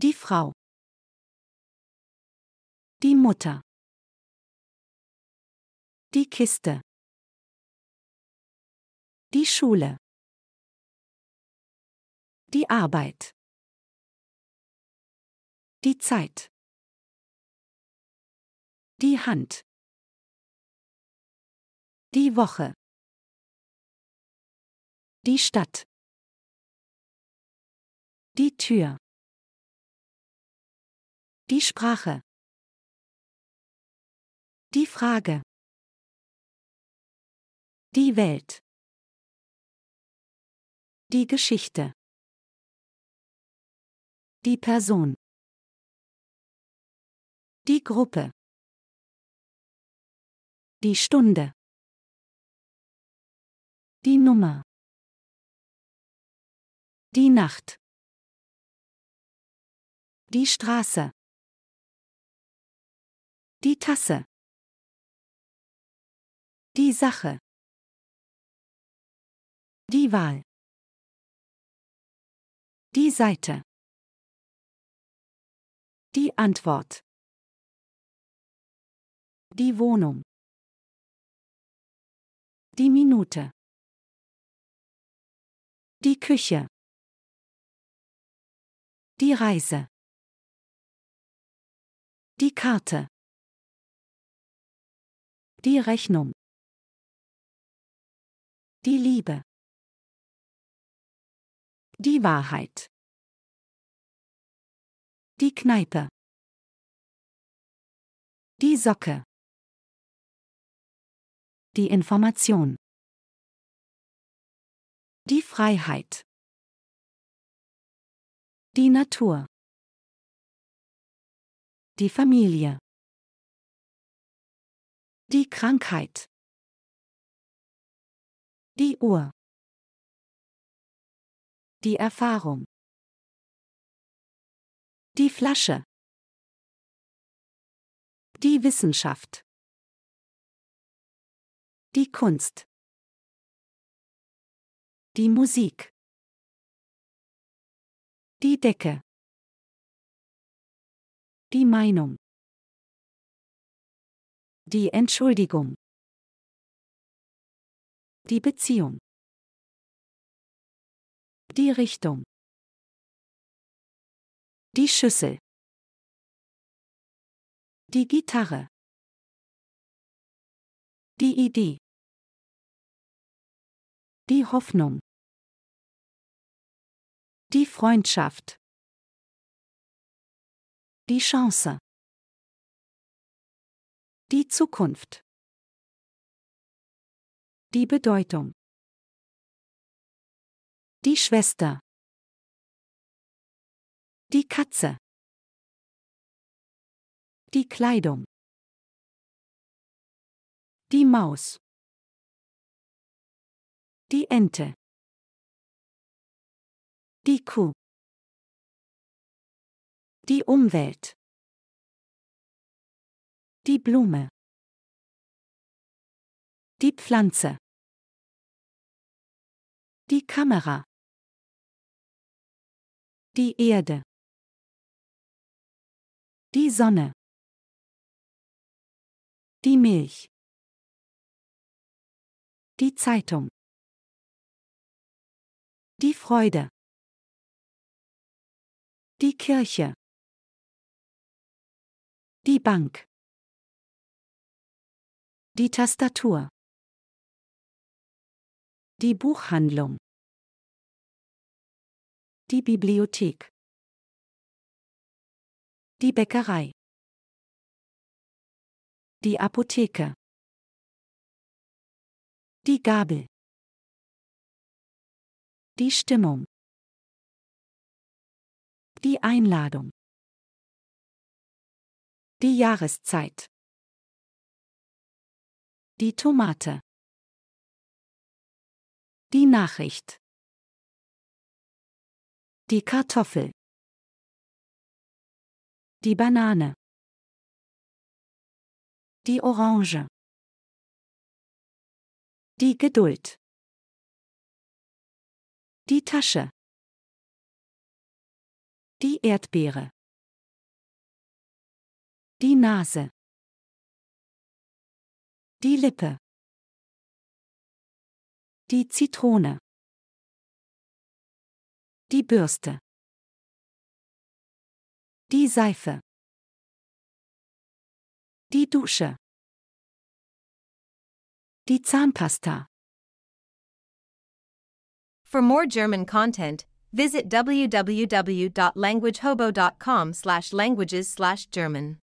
Die Frau. Die Mutter. Die Kiste. Die Schule. Die Arbeit. Die Zeit. Die Hand. Die Woche. Die Stadt. Die Tür. Die Sprache. Die Frage. Die Welt. Die Geschichte. Die Person. Die Gruppe. Die Stunde. Die Nummer. Die Nacht. Die Straße. Die Tasse. Die Sache. Die Wahl. Die Seite. Die Antwort. Die Wohnung. Die Minute. Die Küche. Die Reise. Die Karte. Die Rechnung. Die Liebe. Die Wahrheit. Die Kneipe. Die Socke. Die Information. Die Freiheit. Die Natur. Die Familie. Die Krankheit. Die Uhr. Die Erfahrung. Die Flasche. Die Wissenschaft. Die Kunst. Die Musik. Die Decke. Die Meinung. Die Entschuldigung. Die Beziehung. Die Richtung. Die Schüssel. Die Gitarre. Die Idee. Die Hoffnung. Die Freundschaft. Die Chance. Die Zukunft. Die Bedeutung. Die Schwester. Die Katze. Die Kleidung. Die Maus. Die Ente. Die Kuh. Die Umwelt. Die Blume. Die Pflanze. Die Kamera. Die Erde. Die Sonne. Die Milch. Die Zeitung. Die Freude. Die Kirche. Die Bank. Die Tastatur. Die Buchhandlung. Die Bibliothek. Die Bäckerei. Die Apotheke. Die Gabel. Die Stimmung. Die Einladung. Die Jahreszeit. Die Tomate. Die Nachricht. Die Kartoffel. Die Banane. Die Orange. Die Geduld. Die Tasche. Die Erdbeere. Die Nase. Die Lippe. Die Zitrone. Die Bürste. Die Seife. Die Dusche. Die Zahnpasta. For more German content, visit www.languagehobo.com/languages/german.